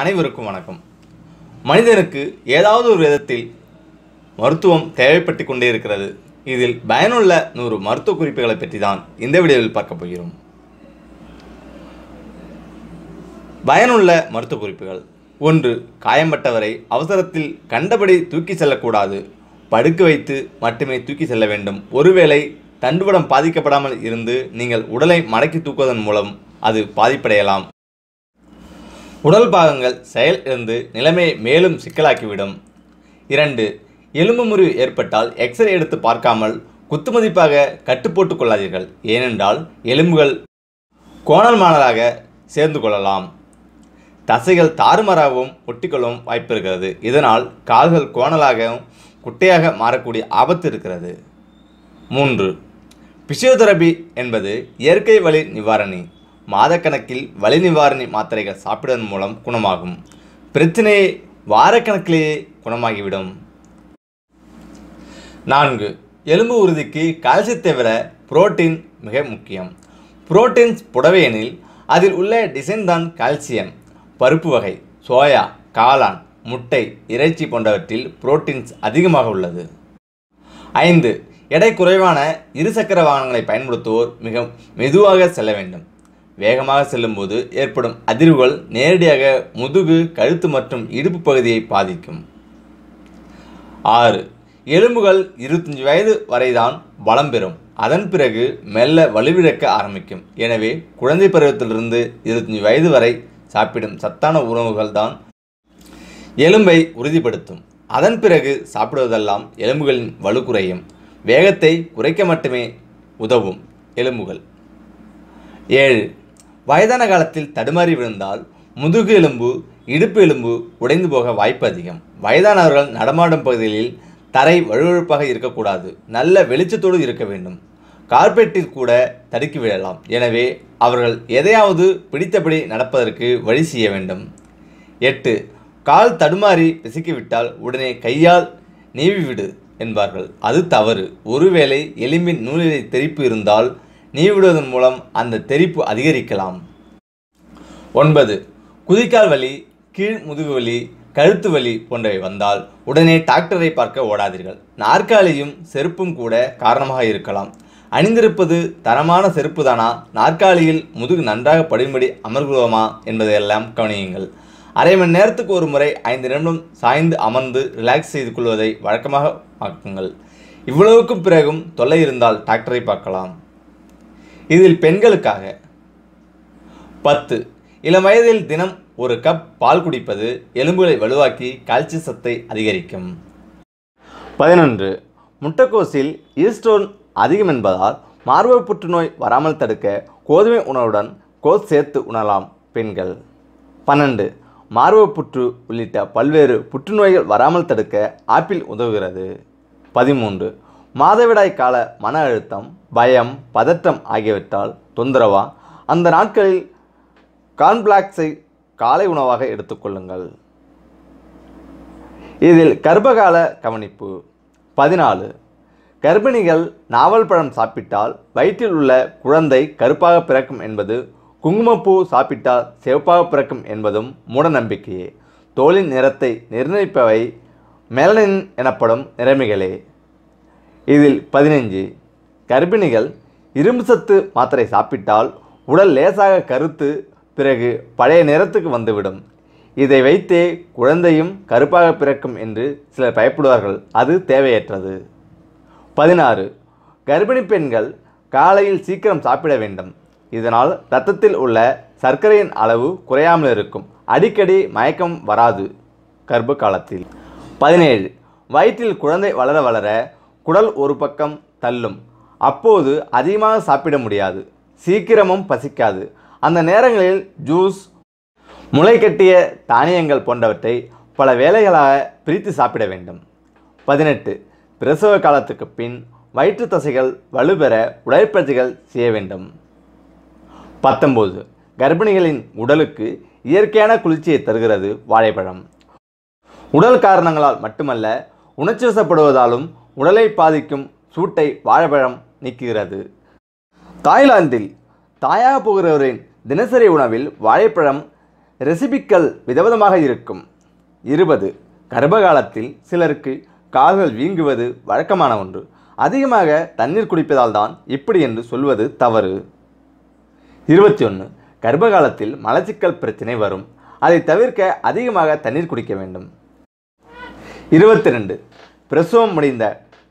அனைவருக்கும் வணக்கம் மனிதனுக்கு ஏதாவது ஒரு விதத்தில் மருத்துவம் தேவைப்பட்டு கொண்டே இருக்கிறது இதில் பயனுள்ள நூறு மருத்துவ குறிப்புகளை பற்றி தான் இந்த வீடியோவில் பார்க்க போகிறோம் பயனுள்ள மருத்துவ குறிப்புகள் ஒன்று காயம்பட்டவரை அவசரத்தில் கண்டபடி தூக்கி செல்லக்கூடாது படுக்க வைத்து மட்டுமே தூக்கி செல்ல வேண்டும் ஒருவேளை தண்டுபடம் பாதிக்கப்படாமல் இருந்து நீங்கள் உடலை மடக்கி தூக்குவதன் மூலம் அது பாதிப்படையலாம் உடல் பாகங்கள் செயல் இருந்து நிலைமையை மேலும் சிக்கலாக்கிவிடும் இரண்டு எலும்பு முறிவு ஏற்பட்டால் எக்ஸ்ரே எடுத்து பார்க்காமல் குத்துமதிப்பாக கட்டு போட்டுக் கொள்ளாதீர்கள் ஏனென்றால் எலும்புகள் கோணல் மாணலாக சேர்ந்து கொள்ளலாம் தசைகள் தாறுமாறாகவும் ஒட்டிக்கொள்ளவும் வாய்ப்பு இருக்கிறது இதனால் கால்கள் கோணலாகவும் குட்டையாக மாறக்கூடிய ஆபத்து இருக்கிறது மூன்று பிசியோதெரபி என்பது இயற்கை வழி நிவாரணி மாதக்கணக்கில் வலி நிவாரணி மாத்திரைகள் சாப்பிடுவதன் மூலம் குணமாகும் பிரச்சனை வாரக்கணக்கிலேயே குணமாகிவிடும் நான்கு எலும்பு உறுதிக்கு கால்சியத்தை விட புரோட்டீன் மிக முக்கியம் புரோட்டீன்ஸ் புடவையெனில் அதில் உள்ள டிசைன் தான் கால்சியம் பருப்பு வகை சோயா காளான் முட்டை இறைச்சி போன்றவற்றில் புரோட்டீன்ஸ் அதிகமாக உள்ளது ஐந்து எடை குறைவான இருசக்கர வாகனங்களை பயன்படுத்துவோர் மிக மெதுவாக செல்ல வேண்டும் வேகமாக செல்லும்போது ஏற்படும் அதிர்வுகள் நேரடியாக முதுகு கழுத்து மற்றும் இடுப்பு பகுதியை பாதிக்கும் ஆறு எலும்புகள் இருபத்தஞ்சி வயது வரைதான் பலம் பெறும் அதன் பிறகு மெல்ல வலுவிழக்க ஆரம்பிக்கும் எனவே குழந்தை பருவத்திலிருந்து இருபத்தஞ்சி வயது வரை சாப்பிடும் சத்தான உணவுகள் தான் எலும்பை உறுதிப்படுத்தும் அதன் பிறகு சாப்பிடுவதெல்லாம் எலும்புகளின் வலு குறையும் வேகத்தை குறைக்க மட்டுமே உதவும் எலும்புகள் ஏழு வயதான காலத்தில் தடுமாறி விழுந்தால் முதுகு எலும்பு இடுப்பு எலும்பு உடைந்து போக வாய்ப்பு அதிகம் வயதானவர்கள் நடமாடும் பகுதிகளில் தரை வழுவழுப்பாக இருக்கக்கூடாது நல்ல வெளிச்சத்தோடு இருக்க வேண்டும் கார்பெட்டில் கூட தடுக்கி விழலாம் எனவே அவர்கள் எதையாவது பிடித்தபடி நடப்பதற்கு வழி செய்ய வேண்டும் எட்டு கால் தடுமாறி பிசுக்கிவிட்டால் உடனே கையால் நீவிவிடு என்பார்கள் அது தவறு ஒருவேளை எலும்பின் நூலிலை தெரிப்பு இருந்தால் நீவிடுவதன் மூலம் அந்த தெரிப்பு அதிகரிக்கலாம் ஒன்பது குதிக்கால் வலி கீழ் முதுகு வலி கழுத்து வலி போன்றவை வந்தால் உடனே டாக்டரை பார்க்க ஓடாதீர்கள் நாற்காலியும் செருப்பும் கூட காரணமாக இருக்கலாம் அணிந்திருப்பது தரமான செருப்பு தானா நாற்காலியில் முதுகு நன்றாக படும்படி அமர்கிறோமா என்பதையெல்லாம் கவனியுங்கள் அரை மணி நேரத்துக்கு ஒரு முறை ஐந்து நிமிடம் சாய்ந்து அமர்ந்து ரிலாக்ஸ் செய்து கொள்வதை வழக்கமாக ஆக்குங்கள் இவ்வளவுக்கும் பிறகும் தொல்லை இருந்தால் டாக்டரை பார்க்கலாம் இதில் பெண்களுக்காக பத்து இளம் வயதில் தினம் ஒரு கப் பால் குடிப்பது எலும்புகளை வலுவாக்கி கால்சி சத்தை அதிகரிக்கும் பதினொன்று முட்டைக்கோசில் ஈஸ்டோன் அதிகம் என்பதால் மார்பக புற்றுநோய் வராமல் தடுக்க கோதுமை உணவுடன் கோஸ் சேர்த்து உணலாம் பெண்கள் பன்னெண்டு மார்பக புற்று உள்ளிட்ட பல்வேறு புற்றுநோய்கள் வராமல் தடுக்க ஆப்பிள் உதவுகிறது பதிமூன்று மாதவிடாய் கால மன அழுத்தம் பயம் பதற்றம் ஆகியவற்றால் தொந்தரவா அந்த நாட்களில் கார்ன்பிளாக்ஸை காலை உணவாக எடுத்துக்கொள்ளுங்கள் இதில் கர்ப்பகால கவனிப்பு பதினாலு கர்ப்பிணிகள் நாவல் பழம் சாப்பிட்டால் வயிற்றில் உள்ள குழந்தை கருப்பாக பிறக்கும் என்பது குங்குமப்பூ சாப்பிட்டால் சிவப்பாக பிறக்கும் என்பதும் மூடநம்பிக்கையே தோலின் நிறத்தை நிர்ணயிப்பவை மெலனின் எனப்படும் நிறமிகளே இதில் பதினைஞ்சு கர்ப்பிணிகள் இரும்பு சத்து மாத்திரை சாப்பிட்டால் உடல் லேசாக கருத்து பிறகு பழைய நேரத்துக்கு வந்துவிடும் இதை வைத்தே குழந்தையும் கருப்பாக பிறக்கும் என்று சிலர் பயப்படுவார்கள் அது தேவையற்றது பதினாறு கர்ப்பிணி பெண்கள் காலையில் சீக்கிரம் சாப்பிட வேண்டும் இதனால் இரத்தத்தில் உள்ள சர்க்கரையின் அளவு குறையாமல் இருக்கும் அடிக்கடி மயக்கம் வராது கர்ப்ப காலத்தில் பதினேழு வயிற்றில் குழந்தை வளர வளர குடல் ஒரு பக்கம் தள்ளும் அப்போது அதிகமாக சாப்பிட முடியாது சீக்கிரமும் பசிக்காது அந்த நேரங்களில் ஜூஸ் முளைக்கட்டிய தானியங்கள் போன்றவற்றை பல வேலைகளாக பிரித்து சாப்பிட வேண்டும் பதினெட்டு பிரசவ காலத்துக்கு பின் வயிற்று தசைகள் வலுப்பெற உடற்பயிற்சிகள் செய்ய வேண்டும் பத்தொம்போது கர்ப்பிணிகளின் உடலுக்கு இயற்கையான குளிர்ச்சியை தருகிறது வாழைப்பழம் உடல் காரணங்களால் மட்டுமல்ல உணர்ச்சிவசப்படுவதாலும் உடலை பாதிக்கும் சூட்டை வாழைப்பழம் நிற்கிறது தாய்லாந்தில் தாயாக போகிறவரின் தினசரி உணவில் வாழைப்பழம் ரெசிபிக்கள் விதவிதமாக இருக்கும் இருபது கர்ப்பகாலத்தில் சிலருக்கு கால்கள் வீங்குவது வழக்கமான ஒன்று அதிகமாக தண்ணீர் குடிப்பதால் தான் இப்படி என்று சொல்வது தவறு இருபத்தி ஒன்று கர்ப்பகாலத்தில் மலச்சிக்கல் பிரச்சனை வரும் அதை தவிர்க்க அதிகமாக தண்ணீர் குடிக்க வேண்டும் இருபத்தி ரெண்டு பிரசவம் முடிந்த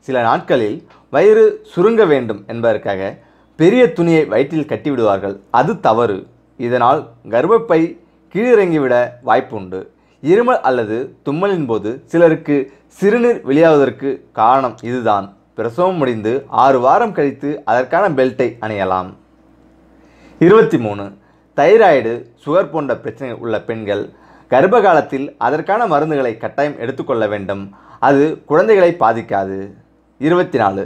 சில நாட்களில் வயிறு சுருங்க வேண்டும் என்பதற்காக பெரிய துணியை வயிற்றில் கட்டிவிடுவார்கள் அது தவறு இதனால் கர்ப்பப்பை கீழிறங்கிவிட வாய்ப்பு உண்டு இருமல் அல்லது தும்மலின் போது சிலருக்கு சிறுநீர் வெளியாவதற்கு காரணம் இதுதான் பிரசவம் முடிந்து ஆறு வாரம் கழித்து அதற்கான பெல்ட்டை அணியலாம் இருபத்தி மூணு தைராய்டு சுகர் போன்ற பிரச்சனைகள் உள்ள பெண்கள் கர்ப்ப காலத்தில் அதற்கான மருந்துகளை கட்டாயம் எடுத்துக்கொள்ள வேண்டும் அது குழந்தைகளை பாதிக்காது இருபத்தி நாலு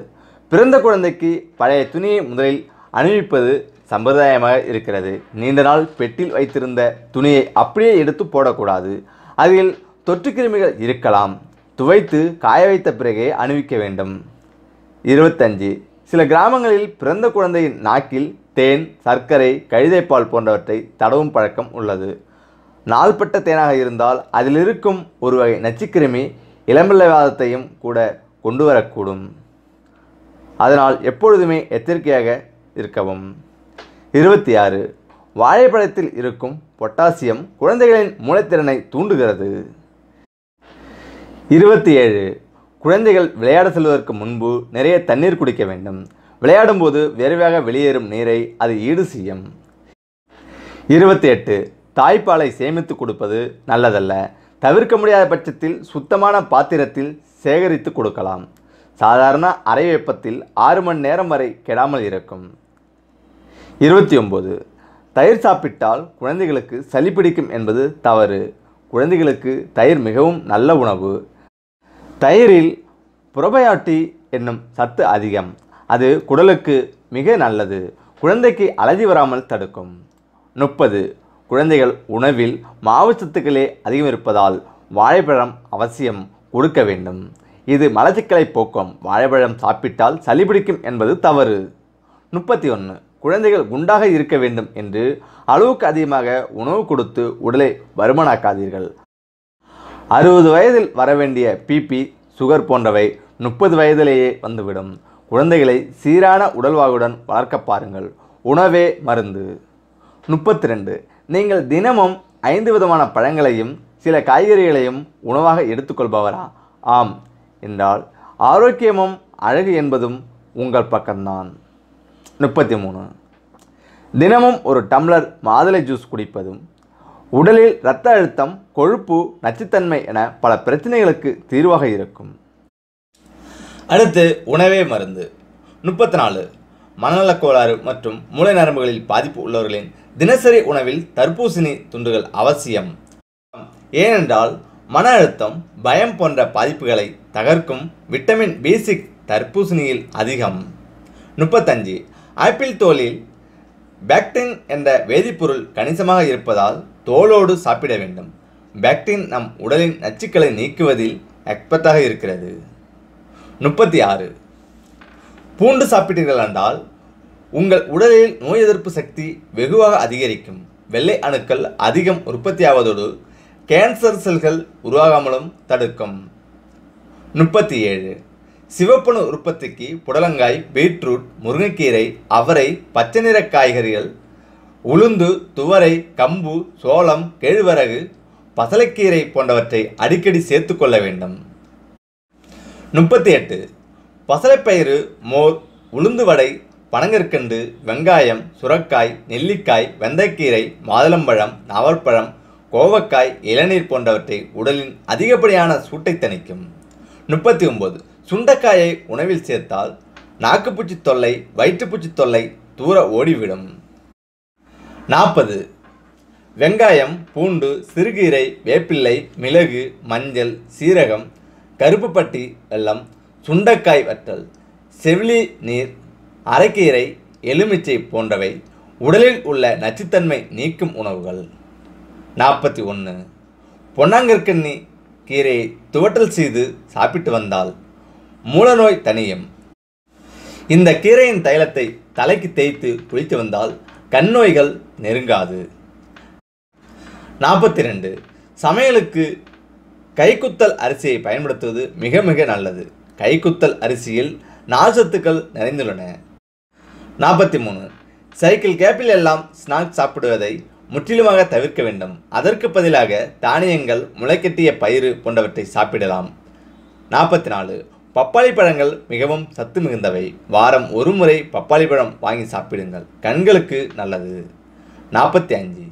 பிறந்த குழந்தைக்கு பழைய துணியை முதலில் அணிவிப்பது சம்பிரதாயமாக இருக்கிறது நீண்ட நாள் பெட்டில் வைத்திருந்த துணியை அப்படியே எடுத்து போடக்கூடாது அதில் தொற்றுக்கிருமிகள் இருக்கலாம் துவைத்து காய வைத்த பிறகே அணிவிக்க வேண்டும் இருபத்தஞ்சு சில கிராமங்களில் பிறந்த குழந்தையின் நாக்கில் தேன் சர்க்கரை கழுதைப்பால் போன்றவற்றை தடவும் பழக்கம் உள்ளது நாள்பட்ட தேனாக இருந்தால் அதில் இருக்கும் ஒரு வகை நச்சுக்கிருமி இளம்பிள்ளைவாதத்தையும் கூட கொண்டு வரக்கூடும் அதனால் எப்பொழுதுமே எச்சரிக்கையாக இருக்கவும் இருபத்தி ஆறு வாழைப்பழத்தில் இருக்கும் பொட்டாசியம் குழந்தைகளின் மூளைத்திறனை தூண்டுகிறது இருபத்தி ஏழு குழந்தைகள் விளையாட செல்வதற்கு முன்பு நிறைய தண்ணீர் குடிக்க வேண்டும் விளையாடும்போது விரைவாக வெளியேறும் நீரை அது ஈடு செய்யும் இருபத்தி எட்டு தாய்ப்பாலை சேமித்து கொடுப்பது நல்லதல்ல தவிர்க்க முடியாத பட்சத்தில் சுத்தமான பாத்திரத்தில் சேகரித்து கொடுக்கலாம் சாதாரண அரை வெப்பத்தில் ஆறு மணி நேரம் வரை கெடாமல் இருக்கும் இருபத்தி ஒம்பது தயிர் சாப்பிட்டால் குழந்தைகளுக்கு சளி பிடிக்கும் என்பது தவறு குழந்தைகளுக்கு தயிர் மிகவும் நல்ல உணவு தயிரில் புறபயாட்டி என்னும் சத்து அதிகம் அது குடலுக்கு மிக நல்லது குழந்தைக்கு அழதி வராமல் தடுக்கும் முப்பது குழந்தைகள் உணவில் மாவு சத்துக்களே அதிகம் இருப்பதால் வாழைப்பழம் அவசியம் கொடுக்க வேண்டும் இது மலச்சிக்கலை போக்கும் வாழைப்பழம் சாப்பிட்டால் சளி பிடிக்கும் என்பது தவறு முப்பத்தி ஒன்று குழந்தைகள் குண்டாக இருக்க வேண்டும் என்று அளவுக்கு அதிகமாக உணவு கொடுத்து உடலை வருமானாக்காதீர்கள் அறுபது வயதில் வரவேண்டிய பிபி சுகர் போன்றவை முப்பது வயதிலேயே வந்துவிடும் குழந்தைகளை சீரான உடல்வாகுடன் வளர்க்க பாருங்கள் உணவே மருந்து முப்பத்தி ரெண்டு நீங்கள் தினமும் ஐந்து விதமான பழங்களையும் சில காய்கறிகளையும் உணவாக எடுத்துக்கொள்பவரா ஆம் என்றால் ஆரோக்கியமும் அழகு என்பதும் உங்கள் பக்கம்தான் முப்பத்தி மூணு தினமும் ஒரு டம்ளர் மாதுளை ஜூஸ் குடிப்பதும் உடலில் இரத்த அழுத்தம் கொழுப்பு நச்சுத்தன்மை என பல பிரச்சனைகளுக்கு தீர்வாக இருக்கும் அடுத்து உணவே மருந்து முப்பத்தி நாலு மனநலக் கோளாறு மற்றும் மூளை நரம்புகளில் பாதிப்பு உள்ளவர்களின் தினசரி உணவில் தர்பூசணி துண்டுகள் அவசியம் ஏனென்றால் மன அழுத்தம் பயம் போன்ற பாதிப்புகளை தகர்க்கும் விட்டமின் பேசிக் தர்பூசணியில் அதிகம் முப்பத்தஞ்சு ஆப்பிள் தோலில் பேக்டின் என்ற வேதிப்பொருள் கணிசமாக இருப்பதால் தோலோடு சாப்பிட வேண்டும் பேக்டின் நம் உடலின் நச்சுக்களை நீக்குவதில் எக்ஸ்பர்ட்டாக இருக்கிறது முப்பத்தி ஆறு பூண்டு சாப்பிட்டீர்கள் என்றால் உங்கள் உடலில் நோய் எதிர்ப்பு சக்தி வெகுவாக அதிகரிக்கும் வெள்ளை அணுக்கள் அதிகம் உற்பத்தியாவதோடு கேன்சர் செல்கள் உருவாகாமலும் தடுக்கும் முப்பத்தி ஏழு சிவப்பணு உற்பத்திக்கு புடலங்காய் பீட்ரூட் முருங்கைக்கீரை அவரை பச்சை நிற காய்கறிகள் உளுந்து துவரை கம்பு சோளம் கேழ்வரகு பசலைக்கீரை போன்றவற்றை அடிக்கடி சேர்த்து கொள்ள வேண்டும் முப்பத்தி எட்டு பசலைப்பயிறு மோர் உளுந்து வடை பனங்கற்கண்டு வெங்காயம் சுரக்காய் நெல்லிக்காய் வெந்தக்கீரை மாதுளம்பழம் நவற்பழம் கோவக்காய் இளநீர் போன்றவற்றை உடலின் அதிகப்படியான சூட்டை தணிக்கும் முப்பத்தி ஒம்பது சுண்டக்காயை உணவில் சேர்த்தால் நாக்குப்பூச்சி தொல்லை வயிற்றுப்பூச்சி தொல்லை தூர ஓடிவிடும் நாற்பது வெங்காயம் பூண்டு சிறுகீரை வேப்பிள்ளை மிளகு மஞ்சள் சீரகம் கருப்புப்பட்டி வெள்ளம் சுண்டக்காய் வற்றல் செவிலி நீர் அரைக்கீரை எலுமிச்சை போன்றவை உடலில் உள்ள நச்சுத்தன்மை நீக்கும் உணவுகள் நாற்பத்தி ஒன்று பொன்னாங்கற்கண்ணி கீரையை துவட்டல் செய்து சாப்பிட்டு வந்தால் மூலநோய் தனியும் இந்த கீரையின் தைலத்தை தலைக்கு தேய்த்து குளித்து வந்தால் கண் நோய்கள் நெருங்காது நாற்பத்தி ரெண்டு சமையலுக்கு கைக்குத்தல் அரிசியை பயன்படுத்துவது மிக மிக நல்லது கைக்குத்தல் அரிசியில் நார்சத்துக்கள் நிறைந்துள்ளன நாற்பத்தி மூணு சைக்கிள் கேப்பில் எல்லாம் ஸ்நாக்ஸ் சாப்பிடுவதை முற்றிலுமாக தவிர்க்க வேண்டும் அதற்கு பதிலாக தானியங்கள் முளைக்கட்டிய பயிறு போன்றவற்றை சாப்பிடலாம் நாற்பத்தி நாலு பப்பாளி பழங்கள் மிகவும் சத்து மிகுந்தவை வாரம் ஒரு முறை பப்பாளி பழம் வாங்கி சாப்பிடுங்கள் கண்களுக்கு நல்லது நாற்பத்தி அஞ்சு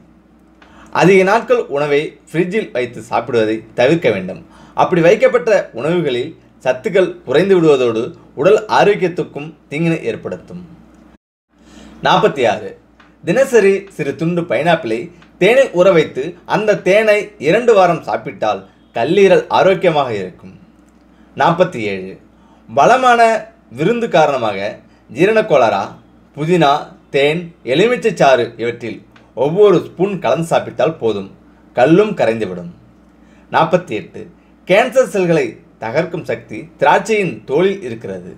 அதிக நாட்கள் உணவை ஃப்ரிட்ஜில் வைத்து சாப்பிடுவதை தவிர்க்க வேண்டும் அப்படி வைக்கப்பட்ட உணவுகளில் சத்துக்கள் குறைந்து விடுவதோடு உடல் ஆரோக்கியத்துக்கும் தீங்கினை ஏற்படுத்தும் நாற்பத்தி ஆறு தினசரி சிறு துண்டு பைனாப்பிளை தேனை ஊற வைத்து அந்த தேனை இரண்டு வாரம் சாப்பிட்டால் கல்லீரல் ஆரோக்கியமாக இருக்கும் நாற்பத்தி ஏழு பலமான விருந்து காரணமாக ஜீரண கோளாரா புதினா தேன் எலுமிச்சை சாறு இவற்றில் ஒவ்வொரு ஸ்பூன் கலந்து சாப்பிட்டால் போதும் கல்லும் கரைந்துவிடும் நாற்பத்தி எட்டு கேன்சர் செல்களை தகர்க்கும் சக்தி திராட்சையின் தோளில் இருக்கிறது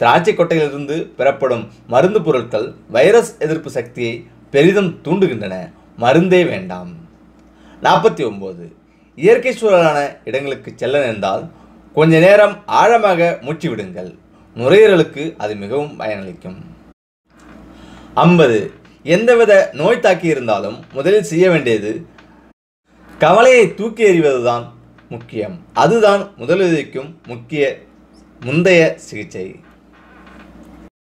திராட்சை கொட்டையிலிருந்து பெறப்படும் மருந்து பொருட்கள் வைரஸ் எதிர்ப்பு சக்தியை பெரிதும் தூண்டுகின்றன மருந்தே வேண்டாம் நாற்பத்தி ஒம்பது இயற்கை சூழலான இடங்களுக்கு செல்ல நேர்ந்தால் கொஞ்ச நேரம் ஆழமாக மூச்சு விடுங்கள் நுரையீரலுக்கு அது மிகவும் பயனளிக்கும் ஐம்பது எந்தவித நோய் தாக்கி இருந்தாலும் முதலில் செய்ய வேண்டியது கவலையை தூக்கி எறிவதுதான் முக்கியம் அதுதான் முதலுதவிக்கும் முக்கிய முந்தைய சிகிச்சை